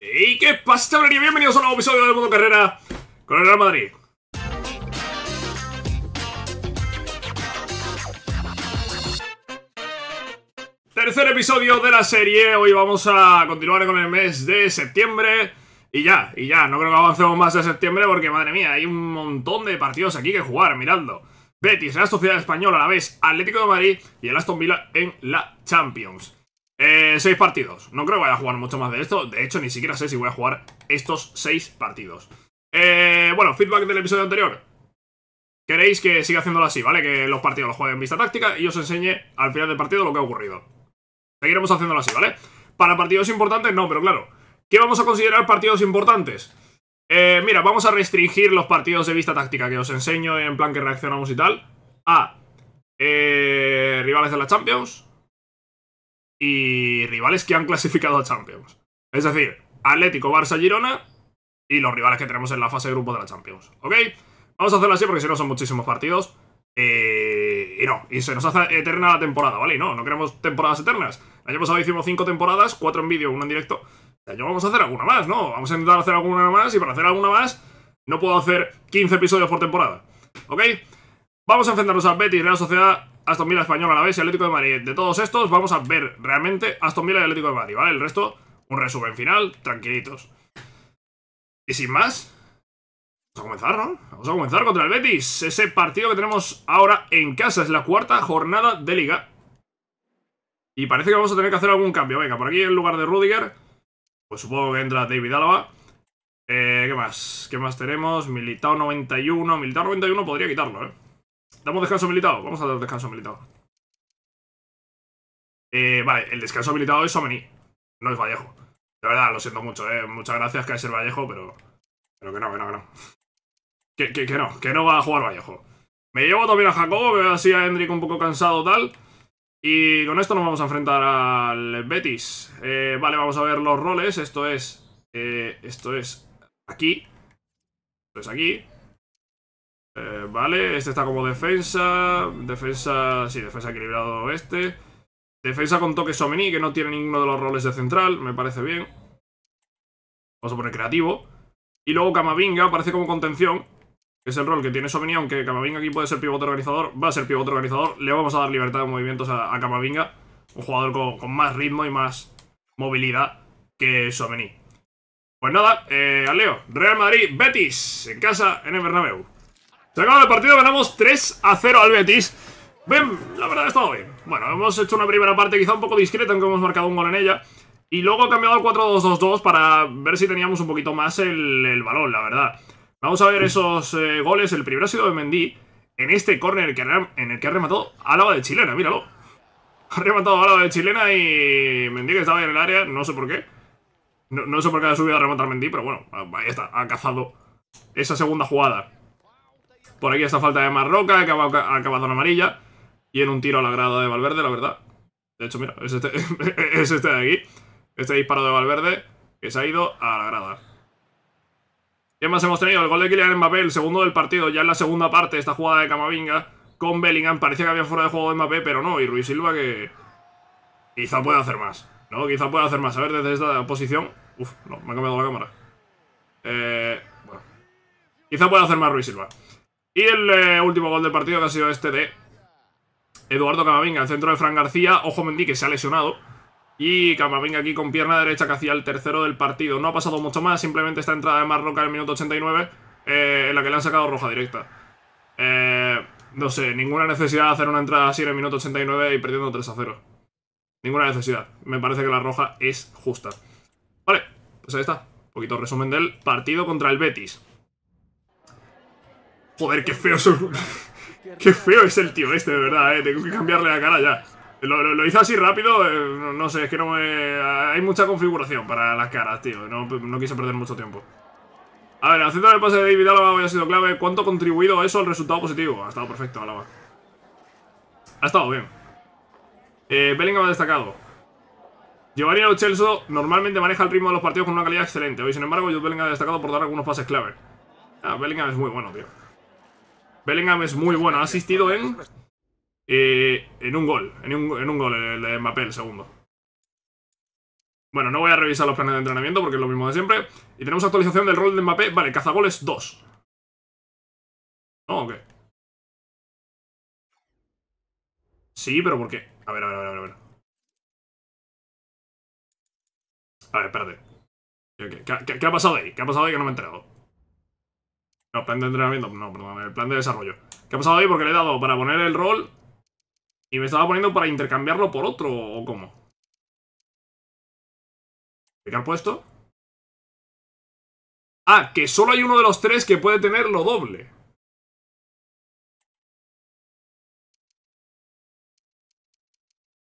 ¿Y qué pasa, chavales? Bienvenidos a un nuevo episodio de Mundo Carrera con el Real Madrid. Tercer episodio de la serie. Hoy vamos a continuar con el mes de septiembre. Y ya, y ya, no creo que avancemos más de septiembre porque, madre mía, hay un montón de partidos aquí que jugar, Mirando Betis, la Sociedad Española, a la vez Atlético de Madrid y el Aston Villa en la Champions. Eh, seis partidos. No creo que vaya a jugar mucho más de esto. De hecho, ni siquiera sé si voy a jugar estos seis partidos. Eh, bueno, feedback del episodio anterior. Queréis que siga haciéndolo así, ¿vale? Que los partidos los juegue en vista táctica y os enseñe al final del partido lo que ha ocurrido. Seguiremos haciéndolo así, ¿vale? Para partidos importantes, no, pero claro. ¿Qué vamos a considerar partidos importantes? Eh, mira, vamos a restringir los partidos de vista táctica que os enseño en plan que reaccionamos y tal a eh, rivales de la Champions, y rivales que han clasificado a Champions. Es decir, Atlético, Barça, Girona y los rivales que tenemos en la fase de grupo de la Champions. ¿Ok? Vamos a hacerlo así porque si no son muchísimos partidos. Eh, y no, y se nos hace eterna la temporada, ¿vale? no, no queremos temporadas eternas. El año pasado hicimos cinco temporadas, cuatro en vídeo, 1 en directo. El año vamos a hacer alguna más, ¿no? Vamos a intentar hacer alguna más y para hacer alguna más no puedo hacer 15 episodios por temporada. ¿Ok? Vamos a enfrentarnos al Betis, Real Sociedad, Aston Villa Español, vez y Atlético de Madrid. De todos estos vamos a ver realmente Aston Villa y Atlético de Madrid, ¿vale? El resto, un resumen final, tranquilitos. Y sin más, vamos a comenzar, ¿no? Vamos a comenzar contra el Betis. Ese partido que tenemos ahora en casa es la cuarta jornada de Liga. Y parece que vamos a tener que hacer algún cambio. Venga, por aquí en lugar de Rudiger, pues supongo que entra David Álava. Eh, ¿Qué más? ¿Qué más tenemos? Militao 91. Militao 91 podría quitarlo, ¿eh? ¿Damos descanso habilitado? Vamos a dar descanso habilitado. Eh, vale, el descanso habilitado es Somení, no es Vallejo. De verdad, lo siento mucho, eh. Muchas gracias, que es el Vallejo, pero. Pero que no, que no, que no. Que, no, que no va a jugar Vallejo. Me llevo también a Jacobo, que veo así a Hendrik un poco cansado tal. Y con esto nos vamos a enfrentar al Betis. Eh, vale, vamos a ver los roles. Esto es. esto es aquí. Esto es aquí. Eh, vale, este está como defensa. Defensa. Sí, defensa equilibrado este. Defensa con toque Someni, que no tiene ninguno de los roles de central. Me parece bien. Vamos a poner creativo. Y luego Camavinga aparece como contención. es el rol que tiene Someni, aunque Camavinga aquí puede ser pivote organizador. Va a ser pivote organizador. Le vamos a dar libertad de movimientos a, Camavinga. Un jugador con, más ritmo y más movilidad que Someni. Pues nada, eh, Leo. Real Madrid, Betis. En casa, en el Bernabéu. Se acaba el partido, ganamos 3 a 0 al Betis. ven la verdad ha estado bien. Bueno, hemos hecho una primera parte quizá un poco discreta, aunque hemos marcado un gol en ella. Y luego ha cambiado al 4-2-2-2 para ver si teníamos un poquito más el, balón, la verdad. Vamos a ver esos eh, goles. El primero ha sido de Mendy en este córner en el que ha rematado Álava de Chilena, míralo. Ha rematado Álava de Chilena y Mendy que estaba en el área, no sé por qué. No, no sé por qué ha subido a rematar Mendy, pero bueno, ahí está, ha cazado esa segunda jugada. Por aquí esta falta de Marroca, ha acabado en amarilla. Y en un tiro a la grada de Valverde, la verdad. De hecho, mira, este, es este, de aquí. Este disparo de Valverde que se ha ido a la grada. ¿Qué más hemos tenido? El gol de Kylian Mbappé, el segundo del partido, ya en la segunda parte, esta jugada de Camavinga con Bellingham. Parecía que había fuera de juego de Mbappé, pero no. Y Ruiz Silva que quizá pueda hacer más. No, quizá pueda hacer más. A ver, desde esta posición... Uf, no, me ha cambiado la cámara. Eh, bueno. Quizá pueda hacer más Ruiz Silva. Y el eh, último gol del partido que ha sido este de Eduardo Camavinga, el centro de Fran García. Ojo Mendí que se ha lesionado. Y Camavinga aquí con pierna derecha que hacía el tercero del partido. No ha pasado mucho más, simplemente esta entrada de Marroca en el minuto 89, eh, en la que le han sacado roja directa. Eh, no sé, ninguna necesidad de hacer una entrada así en el minuto 89 y perdiendo 3 a 0. Ninguna necesidad. Me parece que la roja es justa. Vale, pues ahí está. Un poquito resumen del partido contra el Betis. Joder, qué feo Qué feo es el tío este, de verdad, eh. Tengo que cambiarle la cara ya. Lo, lo, hice así rápido, eh, no, sé, es que no eh, Hay mucha configuración para las caras, tío. No, quise perder mucho tiempo. A ver, haciendo el pase de David Álava ha sido clave. ¿Cuánto ha contribuido eso al resultado positivo? Ha estado perfecto, Alaba. Ha estado bien. Eh, Bellingham ha destacado. Giovanni chelso normalmente maneja el ritmo de los partidos con una calidad excelente. Hoy, sin embargo, yo Bellingham ha destacado por dar algunos pases clave. Ah, Bellingham es muy bueno, tío. Bellingham es muy bueno. Ha asistido en... Eh, en un gol. En un, gol, el de Mbappé, el segundo. Bueno, no voy a revisar los planes de entrenamiento porque es lo mismo de siempre. Y tenemos actualización del rol de Mbappé. Vale, cazagoles 2. ¿No o qué? Sí, pero ¿por qué? A ver, a ver, a ver, a ver. A ver, espérate. ¿Qué, ha pasado ahí? ¿Qué ha pasado ahí que no me he enterado? El plan de entrenamiento, no, perdón, el plan de desarrollo. ¿Qué ha pasado ahí? Porque le he dado para poner el rol y me estaba poniendo para intercambiarlo por otro, ¿o cómo? ¿Qué han puesto? Ah, que solo hay uno de los tres que puede tener lo doble.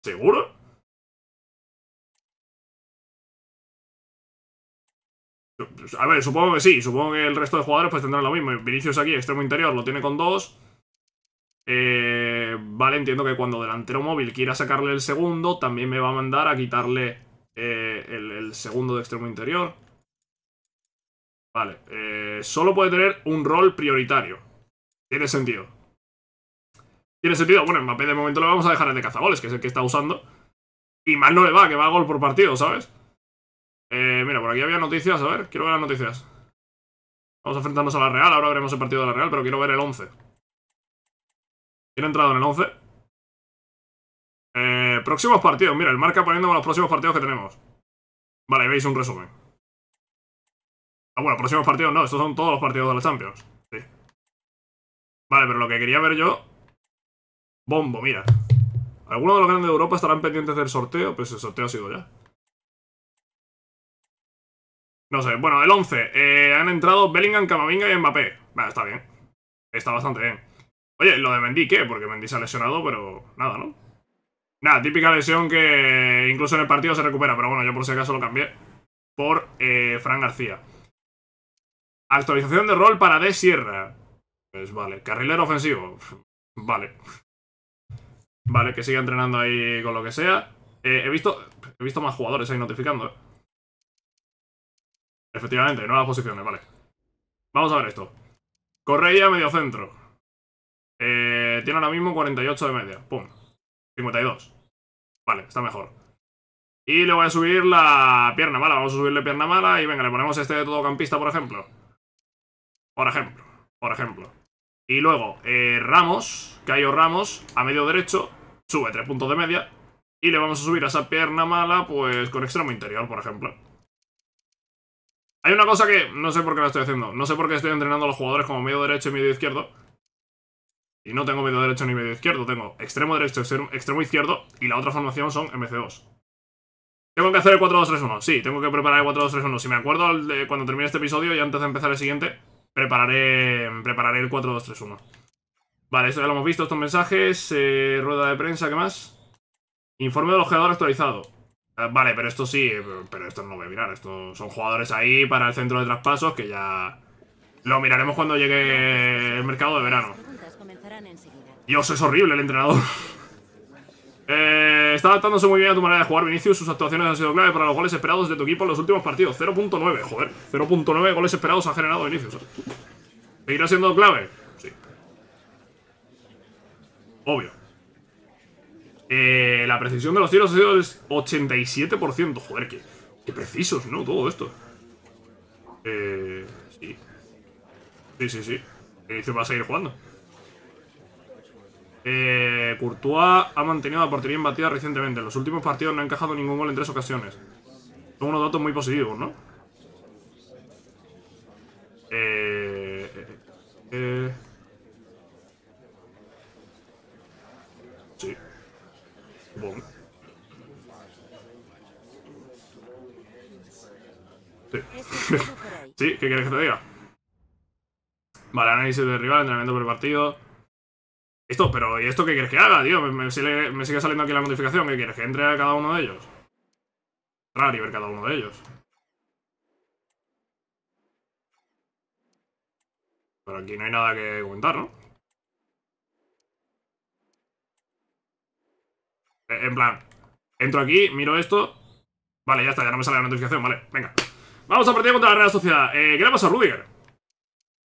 ¿Seguro? Pues, a ver, supongo que sí, supongo que el resto de jugadores pues tendrán lo mismo. Vinicius aquí, extremo interior, lo tiene con dos. Eh, vale, entiendo que cuando delantero móvil quiera sacarle el segundo, también me va a mandar a quitarle eh, el, segundo de extremo interior. Vale, eh, solo puede tener un rol prioritario. Tiene sentido. Tiene sentido. Bueno, en Mbappé de momento lo vamos a dejar el de cazagoles, que es el que está usando. Y mal no le va, que va a gol por partido, ¿sabes? Eh, mira, por aquí había noticias, a ver, quiero ver las noticias. Vamos a enfrentarnos a la Real, ahora veremos el partido de la Real, pero quiero ver el 11. ¿Quién ha entrado en el 11? Eh, próximos partidos, mira, el marca poniéndome los próximos partidos que tenemos. Vale, veis un resumen. Ah, bueno, próximos partidos no, estos son todos los partidos de la Champions. Sí. Vale, pero lo que quería ver yo... Bombo, mira. Algunos de los grandes de Europa estarán pendientes del sorteo, pues el sorteo ha sido ya. No sé, bueno, el 11. Eh, han entrado Bellingham, Camavinga y Mbappé. está bien. Está bastante bien. Oye, lo de Mendy, ¿qué? Porque Mendy se ha lesionado, pero nada, ¿no? Nada, típica lesión que incluso en el partido se recupera, pero bueno, yo por si acaso lo cambié por Frank eh, Fran García. Actualización de rol para De Sierra. Pues vale, carrilero ofensivo. Vale. Vale, que siga entrenando ahí con lo que sea. Eh, he visto he visto más jugadores ahí notificando, eh. Efectivamente, nuevas posiciones, vale. Vamos a ver esto. Correia, medio centro. Eh, tiene ahora mismo 48 de media. Pum. 52. Vale, está mejor. Y le voy a subir la pierna mala. Vamos a subirle pierna mala y venga, le ponemos este de todo campista, por ejemplo. Por ejemplo. Por ejemplo. Y luego, eh, Ramos, Cayo Ramos, a medio derecho, sube 3 puntos de media. Y le vamos a subir a esa pierna mala, pues con extremo interior, por ejemplo. Hay una cosa que no sé por qué la estoy haciendo. No sé por qué estoy entrenando a los jugadores como medio derecho y medio izquierdo. Y no tengo medio derecho ni medio izquierdo. Tengo extremo derecho, extremo izquierdo y la otra formación son MC2. ¿Tengo que hacer el 4-2-3-1? Sí, tengo que preparar el 4-2-3-1. Si me acuerdo cuando termine este episodio y antes de empezar el siguiente, prepararé, prepararé el 4-2-3-1. Vale, esto ya lo hemos visto, estos mensajes. Eh, rueda de prensa, ¿qué más? Informe los jugadores actualizado. Eh, vale, pero esto sí, eh, pero esto no lo voy a mirar. son jugadores ahí para el centro de traspasos que ya lo miraremos cuando llegue el mercado de verano. Dios, es horrible el entrenador. Eh, está adaptándose muy bien a tu manera de jugar, Vinicius. Sus actuaciones han sido clave para los goles esperados de tu equipo en los últimos partidos. 0.9, joder. 0.9 goles esperados ha generado Vinicius. ¿Seguirá siendo clave? Sí. Obvio. Eh, la precisión de los tiros es 87%. Joder, qué, qué precisos, ¿no? Todo esto. Eh, sí. Sí, sí, sí. Eh, dice, va a seguir jugando. Eh, Courtois ha mantenido la portería embatida recientemente. En los últimos partidos no ha encajado ningún gol en tres ocasiones. Son unos datos muy positivos, ¿no? eh, eh. eh, eh. Sí. ¿qué quieres que te diga? Vale, análisis de rival, entrenamiento por partido. Esto, pero ¿y esto qué quieres que haga, tío? Me, sigue, saliendo aquí la modificación. ¿Qué quieres? ¿Que entre a cada uno de ellos? Entrar y ver cada uno de ellos. Pero aquí no hay nada que comentar, ¿no? En plan, entro aquí, miro esto. Vale, ya está, ya no me sale la notificación, vale, venga. Vamos a partir contra la Real Sociedad. Eh, ¿Qué le pasa a Rudiger?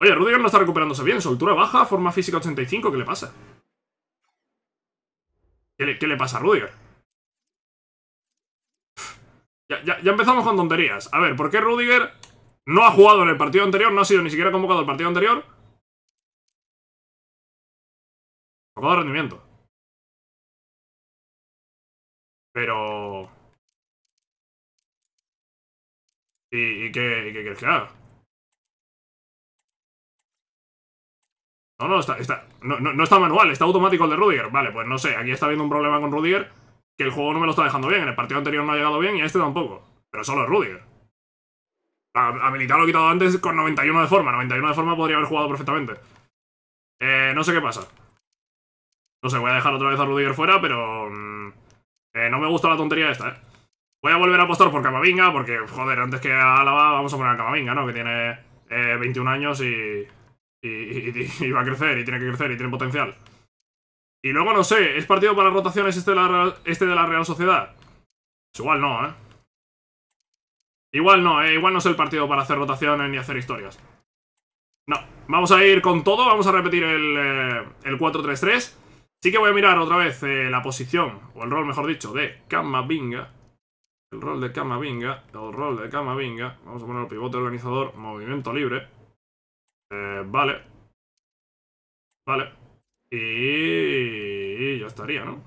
Oye, Rudiger no está recuperándose bien. Soltura baja, forma física 85, ¿qué le pasa? ¿Qué le, pasa a Rudiger? Ya, empezamos con tonterías. A ver, ¿por qué Rudiger no ha jugado en el partido anterior? No ha sido ni siquiera convocado al partido anterior. de rendimiento. Pero... ¿Y, qué, que haga? No, no, está, está no, está manual, está automático el de Rudiger. Vale, pues no sé, aquí está habiendo un problema con Rudiger que el juego no me lo está dejando bien. En el partido anterior no ha llegado bien y a este tampoco. Pero solo es Rudiger. Habilitado lo he quitado antes con 91 de forma. 91 de forma podría haber jugado perfectamente. Eh, no sé qué pasa. No sé, voy a dejar otra vez a Rudiger fuera, pero... Mm, eh, no me gusta la tontería esta, ¿eh? Voy a volver a apostar por Camavinga, porque, joder, antes que a Álava vamos a poner a Camavinga, ¿no? Que tiene 21 eh, años y y, va a crecer, y tiene que crecer, y tiene potencial. Y luego, no sé, ¿es partido para rotaciones este de la, Real este Sociedad? Pues igual no, ¿eh? Igual no, ¿eh? Igual no es el partido para hacer rotaciones ni hacer historias. No, vamos a ir con todo, vamos a repetir el, eh, el 4-3-3. Sí que voy a mirar otra vez eh, la posición, o el rol mejor dicho, de Camavinga. El rol de Camavinga, el rol de Camavinga. Vamos a poner el pivote organizador, movimiento libre. Eh, vale. Vale. Y... ya estaría, ¿no?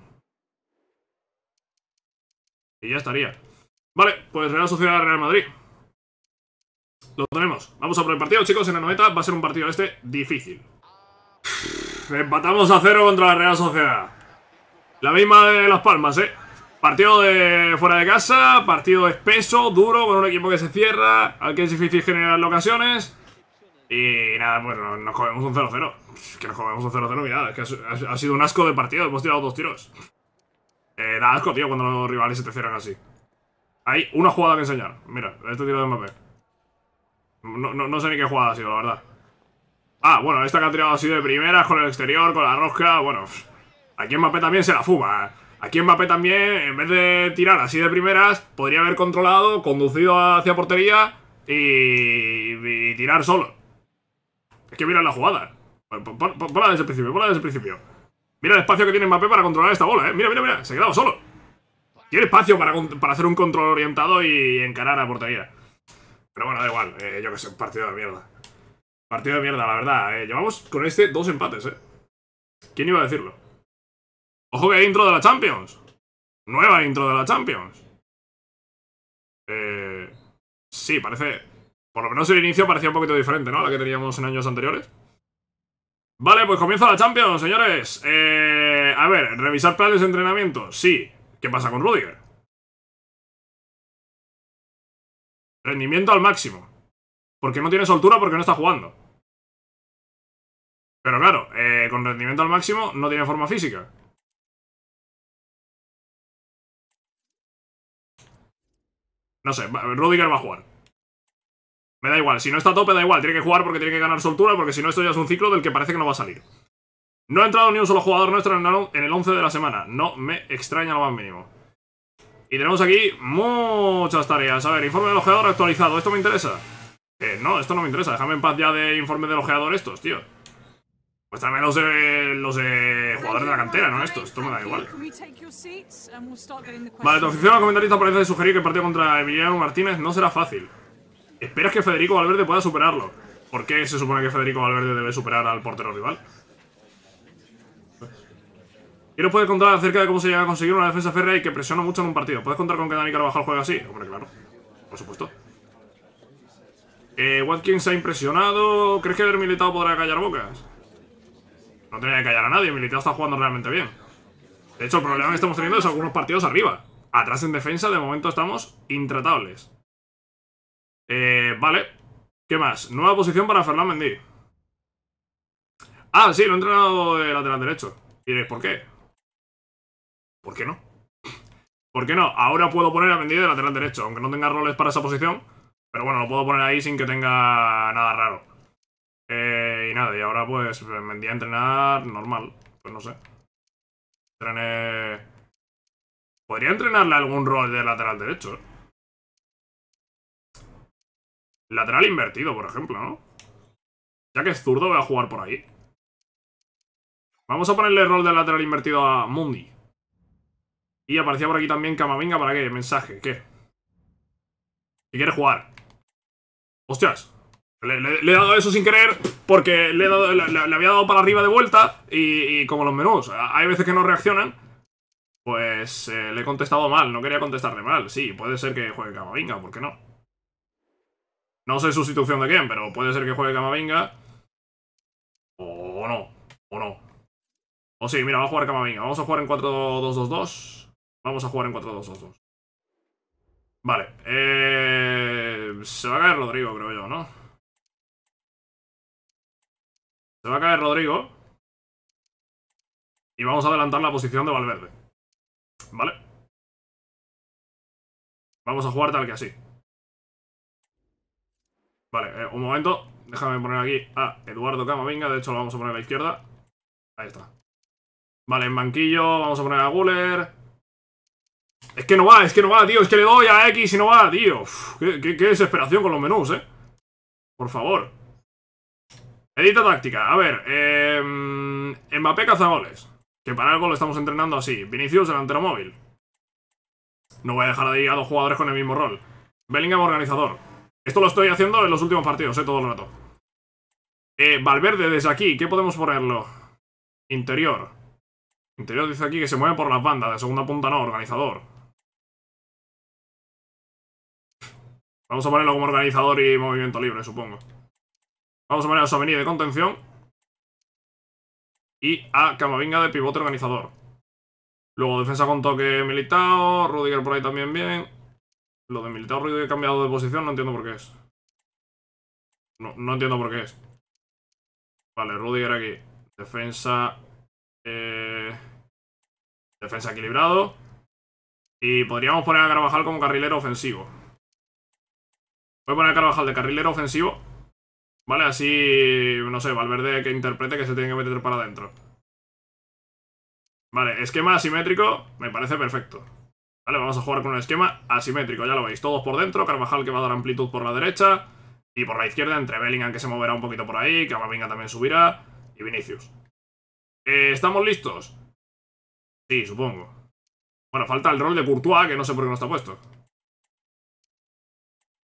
Y ya estaría. Vale, pues Real Sociedad Real Madrid. Lo tenemos. Vamos a por el partido, chicos, en la noveta. Va a ser un partido este difícil. Empatamos a cero contra la Real Sociedad. La misma de Las Palmas, ¿eh? Partido de fuera de casa, partido espeso, duro, con un equipo que se cierra, al que es difícil generar ocasiones. Y nada, bueno, pues, nos comemos un 0-0. Que nos comemos un 0-0, mirad, es que ha sido un asco de partido, hemos tirado dos tiros. Eh, da asco, tío, cuando los rivales se te cierran así. Hay una jugada que enseñar. Mira, este tiro de Mbappé. no, no sé ni qué jugada ha sido, la verdad. Ah, bueno, esta que ha tirado así de primeras con el exterior, con la rosca, bueno... Aquí Mbappé también se la fuma. ¿eh? Aquí Mbappé también, en vez de tirar así de primeras, podría haber controlado, conducido hacia portería y, tirar solo. Es que mira la jugada. Ponla desde el principio, ponla desde el principio. Mira el espacio que tiene Mbappé para controlar esta bola, ¿eh? Mira, mira, mira, se ha quedado solo. Tiene espacio para, hacer un control orientado y encarar a portería. Pero bueno, da igual, eh, yo que sé, un partido de mierda. Partido de mierda, la verdad. Eh. Llevamos con este dos empates, ¿eh? ¿Quién iba a decirlo? ¡Ojo que hay intro de la Champions! ¡Nueva intro de la Champions! Eh... Sí, parece... Por lo menos el inicio parecía un poquito diferente, ¿no? A la que teníamos en años anteriores. Vale, pues comienza la Champions, señores. Eh... A ver, revisar planes de entrenamiento. Sí. ¿Qué pasa con Rudiger? Rendimiento al máximo. Porque no tiene soltura porque no está jugando. Pero claro, eh, con rendimiento al máximo no tiene forma física. No sé, Rudiger va a jugar. Me da igual, si no está a tope da igual, tiene que jugar porque tiene que ganar soltura, porque si no esto ya es un ciclo del que parece que no va a salir. No ha entrado ni un solo jugador nuestro en el 11 de la semana, no me extraña lo más mínimo. Y tenemos aquí muchas tareas. A ver, informe del ojeador actualizado, esto me interesa. Eh, no, esto no me interesa. Déjame en paz ya de informe de ojeador estos, tío. Pues también los de, los de jugadores de la cantera, ¿no? Estos, esto me da igual. Vale, tu afición una comentarista parece sugerir que el partido contra Emiliano Martínez no será fácil. ¿Esperas que Federico Valverde pueda superarlo? ¿Por qué se supone que Federico Valverde debe superar al portero rival? Y nos puedes contar acerca de cómo se llega a conseguir una defensa férrea y que presiona mucho en un partido? ¿Puedes contar con que Dani Carvajal juega así? Hombre, claro. Por supuesto. Eh, Watkins ha impresionado. ¿Crees que el militado podrá callar bocas? No tenía que callar a nadie. Militado está jugando realmente bien. De hecho, el problema que estamos teniendo es algunos partidos arriba. Atrás en defensa, de momento estamos intratables. Eh, vale. ¿Qué más? Nueva posición para Fernández. Mendy. Ah, sí, lo he entrenado de lateral derecho. Y diréis, ¿por qué? ¿Por qué no? ¿Por qué no? Ahora puedo poner a Mendy de lateral derecho, aunque no tenga roles para esa posición. Pero bueno, lo puedo poner ahí sin que tenga nada raro. Eh, y nada, y ahora pues me a entrenar normal. Pues no sé. Entrené... Podría entrenarle algún rol de lateral derecho. ¿eh? Lateral invertido, por ejemplo, ¿no? Ya que es zurdo, voy a jugar por ahí. Vamos a ponerle rol de lateral invertido a Mundi. Y aparecía por aquí también Camavinga para qué, mensaje, ¿qué? Si quiere jugar. ¡Hostias! Le, he dado eso sin querer porque le, había dado para arriba de vuelta y, como los menús, hay veces que no reaccionan. Pues eh, le he contestado mal, no quería contestarle mal. Sí, puede ser que juegue Camavinga, ¿por qué no? No sé sustitución de quién, pero puede ser que juegue Camavinga. O no, o no. O sí, mira, va a jugar Camavinga. Vamos a jugar en 4-2-2-2. Vamos a jugar en 4-2-2-2. Vale. Eh... Se va a caer Rodrigo, creo yo, ¿no? Se va a caer Rodrigo. Y vamos a adelantar la posición de Valverde. ¿Vale? Vamos a jugar tal que así. Vale, eh, un momento. Déjame poner aquí a Eduardo Camavinga. De hecho, lo vamos a poner a la izquierda. Ahí está. Vale, en banquillo vamos a poner a Guller. Es que no va, es que no va, tío. Es que le doy a X y no va, tío. qué, desesperación con los menús, eh. Por favor. Edita táctica. A ver, eh, Mbappé cazagoles. Que para algo lo estamos entrenando así. Vinicius delantero móvil. No voy a dejar ahí a dos jugadores con el mismo rol. Bellingham organizador. Esto lo estoy haciendo en los últimos partidos, eh, todo el rato. Eh, Valverde desde aquí. ¿Qué podemos ponerlo? Interior. Interior dice aquí que se mueve por las bandas. De segunda punta no, organizador. Vamos a ponerlo como organizador y movimiento libre, supongo. Vamos a poner a Souvenir de contención. Y a Camavinga de pivote organizador. Luego defensa con toque militado. Rudiger por ahí también bien. Lo de militado Rudiger cambiado de posición no entiendo por qué es. No, entiendo por qué es. Vale, Rudiger aquí. Defensa... Eh, defensa equilibrado. Y podríamos poner a Carvajal como carrilero ofensivo. Voy a poner Carvajal de carrilero ofensivo. Vale, así, no sé, Valverde que interprete que se tiene que meter para adentro. Vale, esquema asimétrico me parece perfecto. Vale, vamos a jugar con un esquema asimétrico, ya lo veis. Todos por dentro, Carvajal que va a dar amplitud por la derecha. Y por la izquierda, entre Bellingham que se moverá un poquito por ahí, Camavinga también subirá. Y Vinicius. Eh, ¿Estamos listos? Sí, supongo. Bueno, falta el rol de Courtois, que no sé por qué no está puesto.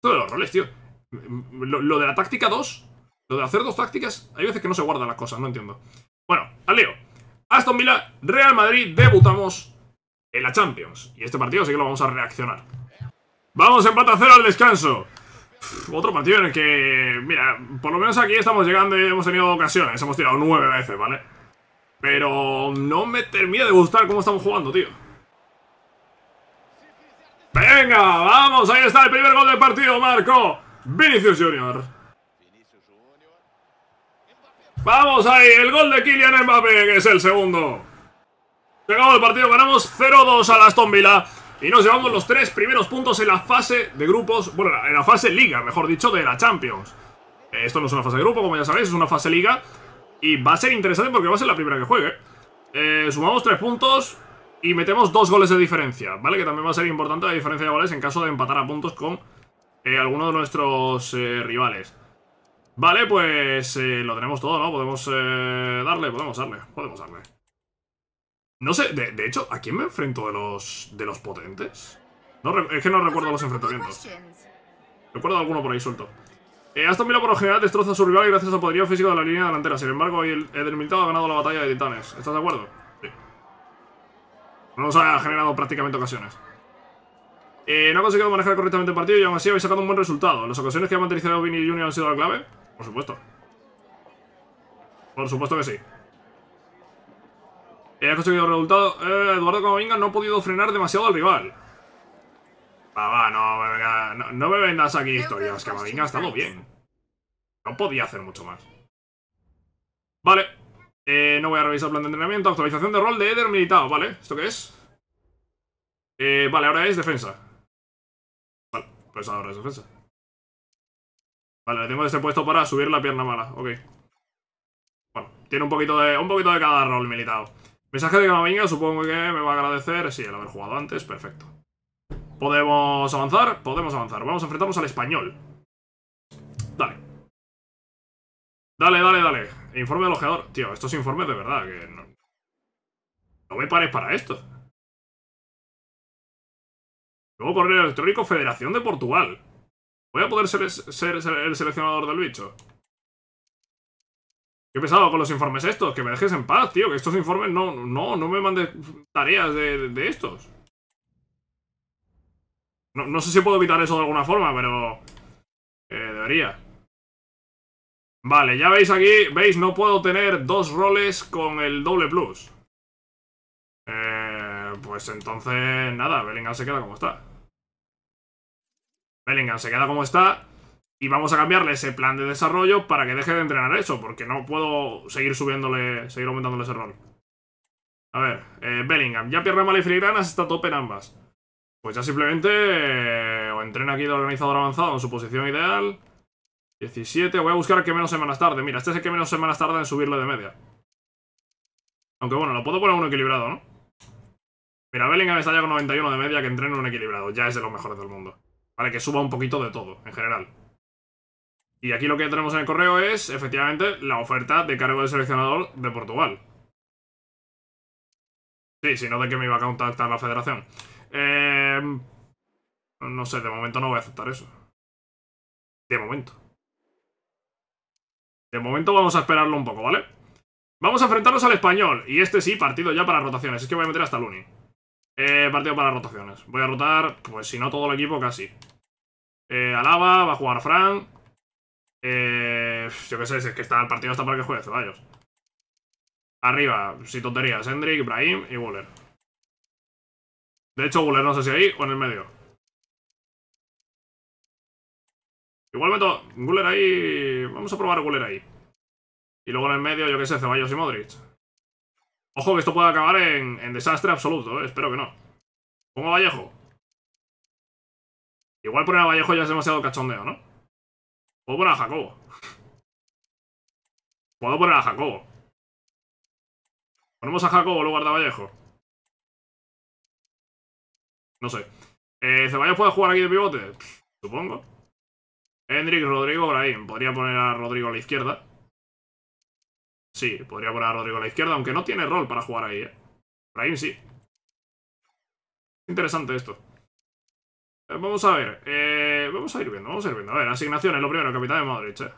Esto de los roles, tío. Lo, de la táctica 2, lo de hacer dos tácticas, hay veces que no se guardan las cosas, no entiendo. Bueno, al lío. Aston Villa, Real Madrid, debutamos en la Champions. Y este partido sí que lo vamos a reaccionar. Vamos, en a cero al descanso. otro partido en el que, mira, por lo menos aquí estamos llegando y hemos tenido ocasiones. Hemos tirado nueve veces, ¿vale? Pero no me termina de gustar cómo estamos jugando, tío. Venga, vamos, ahí está el primer gol del partido, Marco. Vinicius Junior. Vamos ahí, el gol de Kylian Mbappé, que es el segundo. Llegamos el partido, ganamos 0-2 a la Aston Villa. Y nos llevamos los tres primeros puntos en la fase de grupos, bueno, en la fase liga, mejor dicho, de la Champions. Eh, esto no es una fase de grupo, como ya sabéis, es una fase liga. Y va a ser interesante porque va a ser la primera que juegue. Eh, sumamos tres puntos, y metemos dos goles de diferencia, ¿vale? Que también va a ser importante la diferencia de goles en caso de empatar a puntos con eh, alguno de nuestros eh, rivales. Vale, pues eh, lo tenemos todo, ¿no? Podemos darle, podemos darle, podemos darle. No sé, de, hecho, ¿a quién me enfrento de los, de los potentes? es que no recuerdo los enfrentamientos. Recuerdo alguno por ahí suelto. Aston Villa por lo general destroza a su rival gracias al poderío físico de la línea delantera. Sin embargo, hoy el, el ha ganado la batalla de titanes. ¿Estás de acuerdo? No nos ha generado prácticamente ocasiones. Eh, no ha conseguido manejar correctamente el partido y aún así habéis sacado un buen resultado. Las ocasiones que ha materializado Vini Junior han sido la clave. Por supuesto. Por supuesto que sí. Eh, ha conseguido el resultado. Eh, Eduardo Camavinga no ha podido frenar demasiado al rival. Va, va, no, venga, no, me vendas aquí historias. Camavinga ha estado bien. No podía hacer mucho más. Vale. Eh, no voy a revisar plan de entrenamiento. Actualización de rol de Eder militado, Vale, ¿esto qué es? Eh, vale, ahora es defensa. Vale, pues ahora es defensa. Vale, le tengo este puesto para subir la pierna mala. Ok. Bueno, tiene un poquito de, un poquito de cada rol militado. Mensaje de Camavinga, supongo que me va a agradecer. Sí, el haber jugado antes, perfecto. ¿Podemos avanzar? Podemos avanzar. Vamos a enfrentarnos al español. Dale. Dale, dale, dale. Informe del alojador? Tío, estos informes de verdad que no, me pares para esto. Luego el electrónico Federación de Portugal. ¿Voy a poder ser, el seleccionador del bicho? Qué pesado con los informes estos, que me dejes en paz, tío, que estos informes no, no, no me mandes tareas de, estos. No, sé si puedo evitar eso de alguna forma, pero... Eh, debería. Vale, ya veis aquí, veis, no puedo tener dos roles con el doble plus. Eh, pues entonces, nada, Bellingham se queda como está. Bellingham se queda como está. Y vamos a cambiarle ese plan de desarrollo para que deje de entrenar eso, porque no puedo seguir subiéndole, seguir aumentándole ese rol. A ver, eh, Bellingham, ya pierde mala y se está tope en ambas. Pues ya simplemente eh, o entrena aquí de organizador avanzado en su posición ideal, 17, voy a buscar que menos semanas tarde. Mira, este es el que menos semanas tarda en subirlo de media. Aunque bueno, lo puedo poner un equilibrado, ¿no? Mira, Bellingham está ya con 91 de media, que en un equilibrado. Ya es de los mejores del mundo. Vale, que suba un poquito de todo, en general. Y aquí lo que tenemos en el correo es, efectivamente, la oferta de cargo de seleccionador de Portugal. Sí, si no, ¿de que me iba a contactar la federación? Eh, no sé, de momento no voy a aceptar eso. De momento. De momento vamos a esperarlo un poco, ¿vale? Vamos a enfrentarnos al español. Y este sí, partido ya para rotaciones. Es que voy a meter hasta Luni. Eh, partido para rotaciones. Voy a rotar, pues si no todo el equipo, casi. Eh, Alaba, va a jugar Frank. Eh, yo qué sé, es que está, el partido está para que juegue Ceballos. Arriba, si tonterías, Hendrik, Ibrahim y Wuller. De hecho, Wuller, no sé si ahí o en el medio. Igual meto Guller ahí... Vamos a probar Guller ahí. Y luego en el medio, yo qué sé, Ceballos y Modric. Ojo que esto puede acabar en, desastre absoluto, ¿eh? espero que no. Pongo a Vallejo. Igual poner a Vallejo ya es demasiado cachondeo, ¿no? Puedo poner a Jacobo. Puedo poner a Jacobo. Ponemos a Jacobo en lugar de Vallejo. No sé. Eh, ¿Ceballos puede jugar aquí de pivote? supongo. Hendrik, Rodrigo, Brahim. Podría poner a Rodrigo a la izquierda. Sí, podría poner a Rodrigo a la izquierda, aunque no tiene rol para jugar ahí, ¿eh? Brahim sí. Interesante esto. Eh, vamos a ver. Eh, vamos a ir viendo, vamos a ir viendo. A ver, asignaciones, lo primero, capitán de Madrid, ¿eh?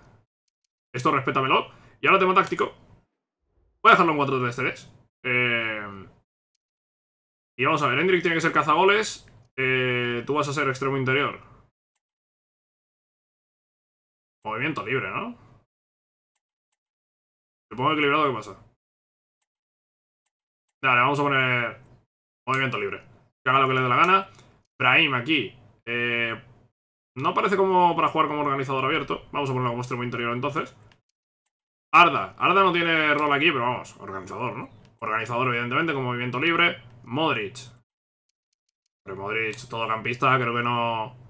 Esto respétamelo. Y ahora tema táctico. Voy a dejarlo en 4-3-3. Eh, y vamos a ver, Hendrik tiene que ser cazagoles. tú vas a ser extremo interior. Movimiento libre, ¿no? Le pongo equilibrado, ¿qué pasa? Dale, vamos a poner movimiento libre. Que haga lo que le dé la gana. Brahim aquí. Eh, no parece como para jugar como organizador abierto. Vamos a ponerlo como extremo interior entonces. Arda. Arda no tiene rol aquí, pero vamos, organizador, ¿no? Organizador, evidentemente, con movimiento libre. Modric. Pero Modric, todo campista, creo que no...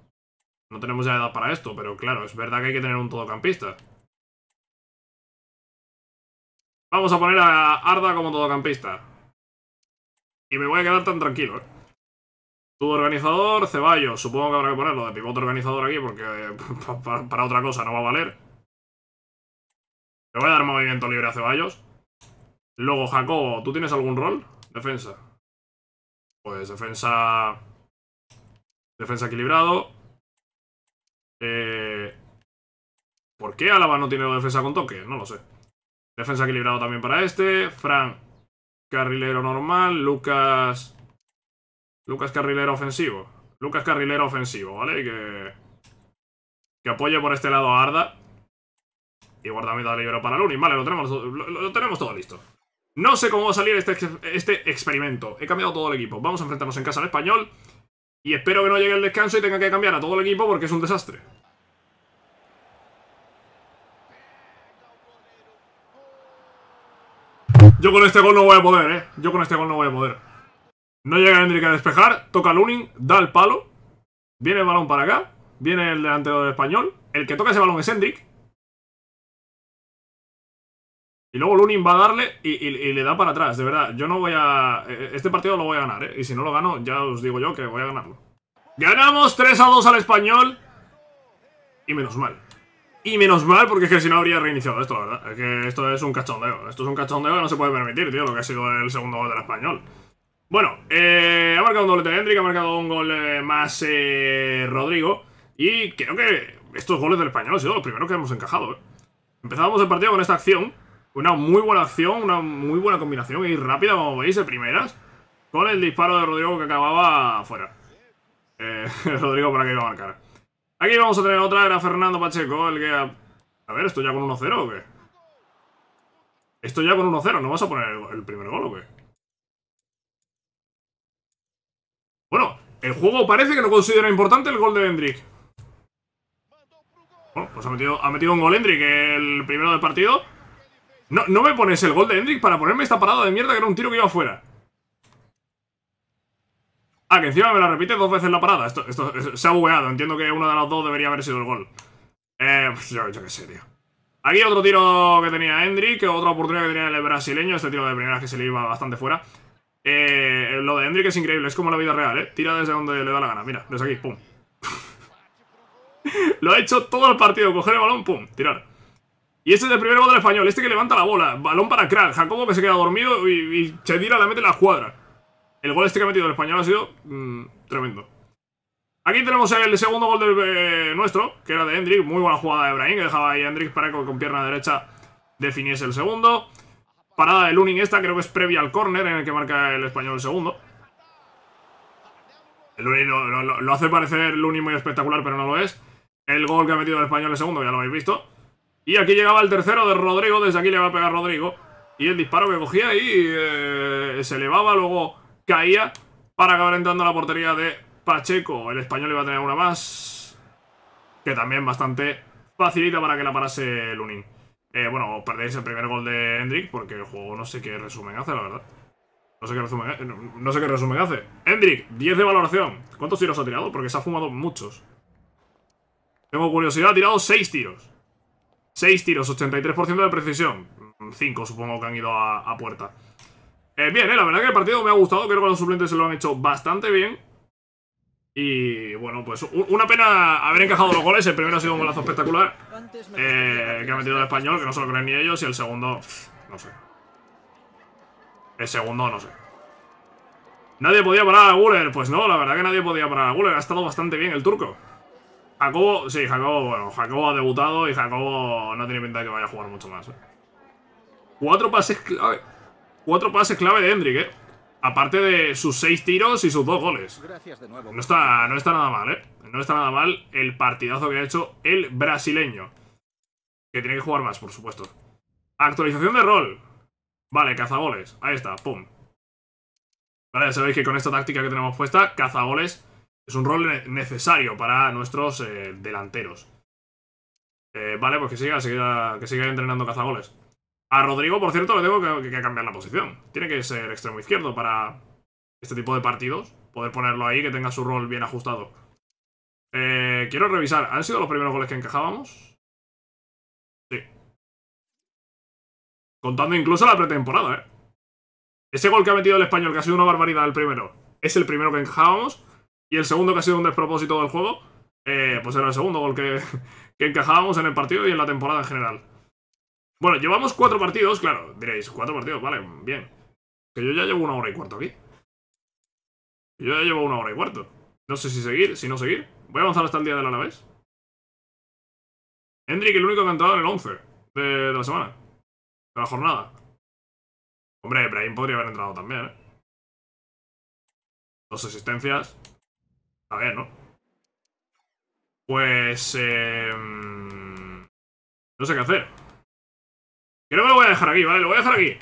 No tenemos ya edad para esto, pero claro, es verdad que hay que tener un todocampista. Vamos a poner a Arda como todocampista. Y me voy a quedar tan tranquilo, ¿eh? Tu organizador, Ceballos. Supongo que habrá que ponerlo de pivote organizador aquí porque para, otra cosa no va a valer. Le voy a dar movimiento libre a Ceballos. Luego, Jacobo, ¿tú tienes algún rol? Defensa. Pues defensa... Defensa equilibrado. Eh, ¿Por qué Álava no tiene defensa con toque? No lo sé. Defensa equilibrado también para este. Frank carrilero normal. Lucas... Lucas carrilero ofensivo. Lucas carrilero ofensivo, ¿vale? Que, que apoye por este lado a Arda. Y guardameta libre para Luni. Vale, lo tenemos, tenemos todo listo. No sé cómo va a salir este, este experimento. He cambiado todo el equipo. Vamos a enfrentarnos en casa al español. Y espero que no llegue el descanso y tenga que cambiar a todo el equipo porque es un desastre. Yo con este gol no voy a poder, ¿eh? Yo con este gol no voy a poder. No llega Hendrik a despejar. Toca Lunin, da el palo. Viene el balón para acá. Viene el delantero del español. El que toca ese balón es Hendrik. Y luego Lunin va a darle y, le da para atrás, de verdad. Yo no voy a... Eh, eh, este partido lo voy a ganar, ¿eh? Y si no lo gano, ya os digo yo que voy a ganarlo. Ganamos 3 a 2 al español. Y menos mal. Y menos mal, porque es que si no habría reiniciado esto, la verdad. Es que esto es un cachondeo. Esto es un cachondeo que no se puede permitir, tío, lo que ha sido el segundo gol del español. Bueno, eh, ha marcado un doble de Hendrik. ha marcado un gol eh, más Rodrigo. Y creo que estos goles del español han sido los primeros que hemos encajado, ¿eh? Empezábamos el partido con esta acción una muy buena acción, una muy buena combinación y rápida, como veis, de primeras. Con el disparo de Rodrigo que acababa fuera. Eh, Rodrigo para que iba a marcar. Aquí vamos a tener otra, era Fernando Pacheco, el que... A, ver, ¿esto ya con 1-0 o qué? Esto ya con 1-0, ¿no vas a poner el, primer gol o qué? Bueno, el juego parece que no considera importante el gol de Hendrik Bueno, pues ha metido, ha metido un gol Hendrick el primero del partido. No, me pones el gol de Hendrix para ponerme esta parada de mierda que era un tiro que iba afuera. Ah, que encima me la repite dos veces la parada. Esto, se ha bugueado. Entiendo que uno de los dos debería haber sido el gol. Eh, pues yo, qué sé, tío. Aquí otro tiro que tenía Hendrick, otra oportunidad que tenía el brasileño. Este tiro de primera que se le iba bastante fuera. Eh, lo de Hendrick es increíble, es como la vida real, ¿eh? Tira desde donde le da la gana, mira, desde aquí, pum. lo ha hecho todo el partido, coger el balón, pum, tirar. Y este es el primer gol del español, este que levanta la bola. Balón para Kral, Jacobo que se queda dormido y, se Chedira la mete la cuadra. El gol este que ha metido el español ha sido mm, tremendo. Aquí tenemos el segundo gol eh, nuestro, que era de Hendrik. Muy buena jugada de Brahim, que dejaba ahí a para que con pierna derecha definiese el segundo. Parada de Lunin esta, creo que es previa al córner en el que marca el español el segundo. lo, lo hace parecer Lunin muy espectacular, pero no lo es. El gol que ha metido el español el segundo, ya lo habéis visto. Y aquí llegaba el tercero de Rodrigo, desde aquí le va a pegar Rodrigo. Y el disparo que cogía y eh, se elevaba, luego caía para acabar entrando a la portería de Pacheco. El español iba a tener una más, que también bastante facilita para que la parase Lunin. Eh, bueno, perdéis el primer gol de Hendrik porque el juego no sé qué resumen hace, la verdad. No sé qué resumen, no sé qué resumen hace. Hendrik, 10 de valoración. ¿Cuántos tiros ha tirado? Porque se ha fumado muchos. Tengo curiosidad, ha tirado 6 tiros. 6 tiros, 83% de precisión. 5 supongo que han ido a, puerta. Eh, bien, eh, la verdad que el partido me ha gustado. Creo que los suplentes se lo han hecho bastante bien. Y bueno, pues una pena haber encajado los goles. El primero ha sido un golazo espectacular eh, que ha metido el español, que no se lo creen ni ellos. Y el segundo, no sé. El segundo, no sé. ¿Nadie podía parar a Guller? Pues no, la verdad que nadie podía parar a Guller. Ha estado bastante bien el turco. Jacobo, sí, Jacobo, bueno, Jacobo ha debutado y Jacobo no tiene pinta de que vaya a jugar mucho más. ¿eh? Cuatro pases clave. Cuatro pases clave de Hendrik, ¿eh? Aparte de sus seis tiros y sus dos goles. No está, no está nada mal, ¿eh? No está nada mal el partidazo que ha hecho el brasileño. Que tiene que jugar más, por supuesto. Actualización de rol. Vale, cazagoles. Ahí está, pum. Vale, ya sabéis que con esta táctica que tenemos puesta, cazagoles es un rol necesario para nuestros eh, delanteros. Eh, vale, pues que siga, que siga entrenando cazagoles. A Rodrigo, por cierto, le tengo que, cambiar la posición. Tiene que ser extremo izquierdo para este tipo de partidos. Poder ponerlo ahí, que tenga su rol bien ajustado. Eh, quiero revisar. ¿Han sido los primeros goles que encajábamos? Sí. Contando incluso la pretemporada, ¿eh? Ese gol que ha metido el español, que ha sido una barbaridad el primero, es el primero que encajábamos. Y el segundo que ha sido un despropósito del juego, eh, pues era el segundo gol que, encajábamos en el partido y en la temporada en general. Bueno, llevamos cuatro partidos, claro, diréis, cuatro partidos, vale, bien. Que yo ya llevo una hora y cuarto aquí. Yo ya llevo una hora y cuarto. No sé si seguir, si no seguir. Voy a avanzar hasta el día la Alavés. Hendrik, el único que ha entrado en el 11 de, la semana. De la jornada. Hombre, Brahim podría haber entrado también, ¿eh? Dos asistencias. A ver, ¿no? Pues... Em, no sé qué hacer. Creo que lo voy a dejar aquí, ¿vale? Lo voy a dejar aquí.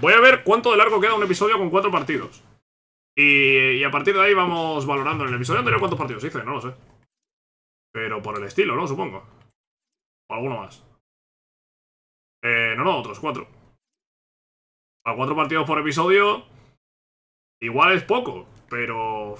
Voy a ver cuánto de largo queda un episodio con cuatro partidos. Y, y a partir de ahí vamos valorando. En el episodio anterior cuántos partidos hice, no lo sé. Pero por el estilo, ¿no? Supongo. O alguno más. Eh, no, no, otros cuatro. A cuatro partidos por episodio... Igual es poco, pero...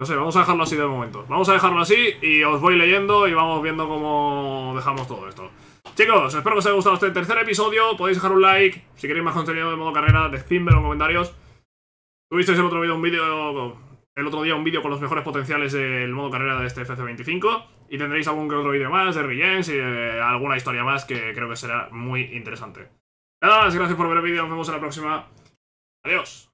No sé, vamos a dejarlo así de momento. Vamos a dejarlo así y os voy leyendo y vamos viendo cómo dejamos todo esto. Chicos, espero que os haya gustado este tercer episodio. Podéis dejar un like. Si queréis más contenido de modo carrera, de decidme en los comentarios. Tuvisteis el otro un vídeo. El otro día un vídeo con los mejores potenciales del modo carrera de este FC25. Y tendréis algún que otro vídeo más de Regens y alguna historia más que creo que será muy interesante. Nada gracias por ver el vídeo. Nos vemos en la próxima. Adiós.